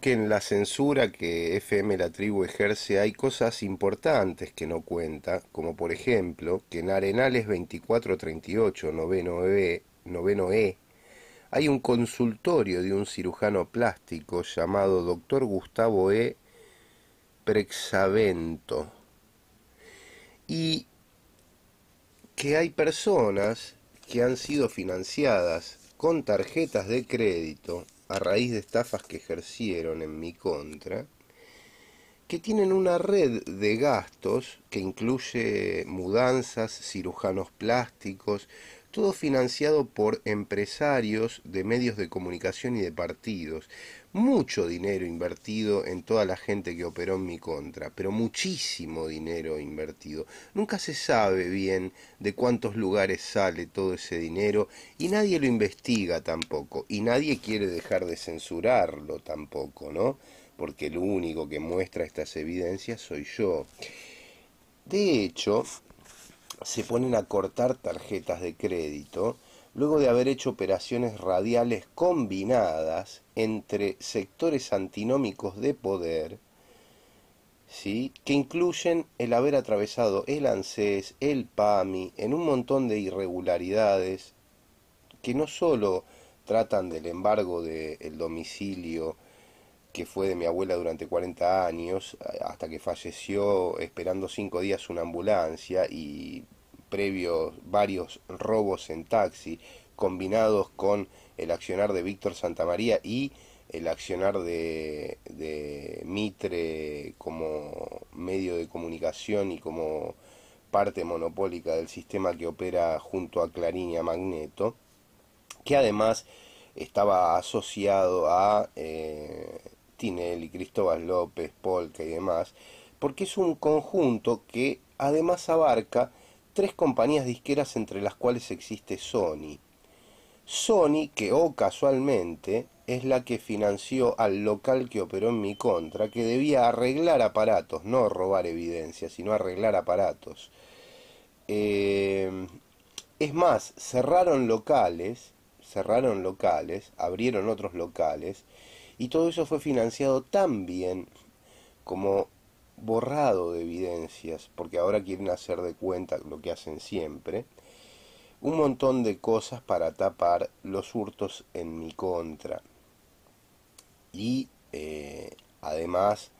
que en la censura que FM La Tribu ejerce hay cosas importantes que no cuenta, como por ejemplo que en Arenales 2438, noveno E, e hay un consultorio de un cirujano plástico llamado Dr. Gustavo E. Prexavento. Y que hay personas que han sido financiadas con tarjetas de crédito a raíz de estafas que ejercieron en mi contra, que tienen una red de gastos que incluye mudanzas, cirujanos plásticos, todo financiado por empresarios de medios de comunicación y de partidos. Mucho dinero invertido en toda la gente que operó en mi contra, pero muchísimo dinero invertido. Nunca se sabe bien de cuántos lugares sale todo ese dinero y nadie lo investiga tampoco y nadie quiere dejar de censurarlo tampoco, ¿no? Porque el único que muestra estas evidencias soy yo. De hecho, se ponen a cortar tarjetas de crédito luego de haber hecho operaciones radiales combinadas entre sectores antinómicos de poder, ¿sí? que incluyen el haber atravesado el ANSES, el PAMI, en un montón de irregularidades que no solo tratan del embargo del domicilio que fue de mi abuela durante 40 años, hasta que falleció esperando 5 días una ambulancia y previos varios robos en taxi, combinados con el accionar de Víctor Santamaría y el accionar de, de Mitre como medio de comunicación y como parte monopólica del sistema que opera junto a Clarín y a Magneto, que además estaba asociado a eh, Tinelli, Cristóbal López, Polka y demás, porque es un conjunto que además abarca tres compañías disqueras entre las cuales existe Sony. Sony, que o oh, casualmente es la que financió al local que operó en mi contra, que debía arreglar aparatos, no robar evidencia, sino arreglar aparatos. Eh, es más, cerraron locales, cerraron locales, abrieron otros locales, y todo eso fue financiado tan bien como borrado de evidencias, porque ahora quieren hacer de cuenta lo que hacen siempre, un montón de cosas para tapar los hurtos en mi contra. Y eh, además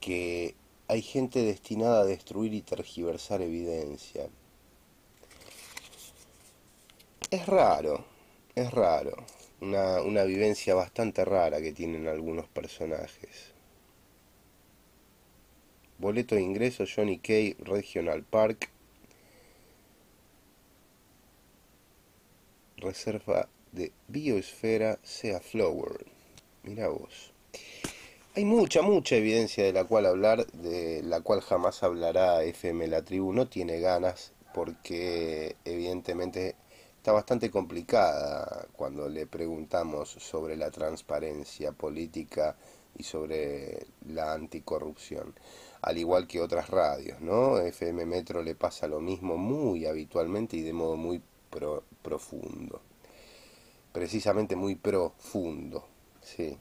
que hay gente destinada a destruir y tergiversar evidencia. Es raro, es raro, una vivencia bastante rara que tienen algunos personajes. Boleto de ingreso Johnny Kay Regional Park. Reserva de Biosfera Sea Flower. Mira vos. Hay mucha, mucha evidencia de la cual hablar, de la cual jamás hablará FM La Tribu. No tiene ganas porque evidentemente está bastante complicada cuando le preguntamos sobre la transparencia política y sobre la anticorrupción, al igual que otras radios, ¿no? FM Metro le pasa lo mismo muy habitualmente y de modo muy profundo, precisamente muy profundo, sí.